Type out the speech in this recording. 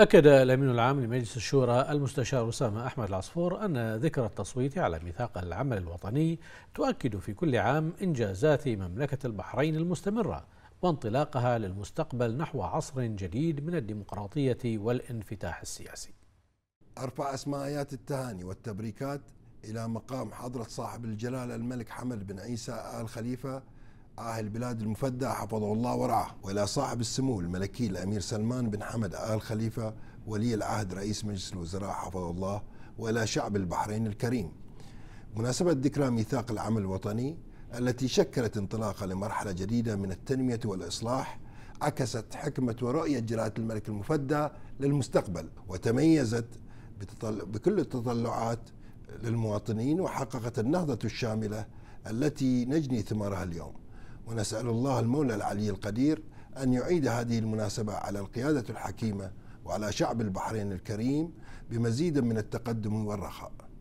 أكد الأمين العام لمجلس الشورى المستشار أسامة أحمد العصفور أن ذكرى التصويت على ميثاق العمل الوطني تؤكد في كل عام إنجازات مملكة البحرين المستمرة وانطلاقها للمستقبل نحو عصر جديد من الديمقراطية والانفتاح السياسي أرفع أسماء آيات التهاني والتبريكات إلى مقام حضرة صاحب الجلالة الملك حمد بن عيسى آل خليفة أهل بلاد المفدى حفظه الله ورعاه وإلى صاحب السمو الملكي الأمير سلمان بن حمد آل خليفة ولي العهد رئيس مجلس الوزراء حفظه الله وإلى شعب البحرين الكريم مناسبة ذكرى ميثاق العمل الوطني التي شكلت انطلاقة لمرحلة جديدة من التنمية والإصلاح عكست حكمة ورؤية جلالة الملك المفدى للمستقبل وتميزت بكل التطلعات للمواطنين وحققت النهضة الشاملة التي نجني ثمارها اليوم ونسأل الله المولى العلي القدير أن يعيد هذه المناسبة على القيادة الحكيمة وعلى شعب البحرين الكريم بمزيد من التقدم والرخاء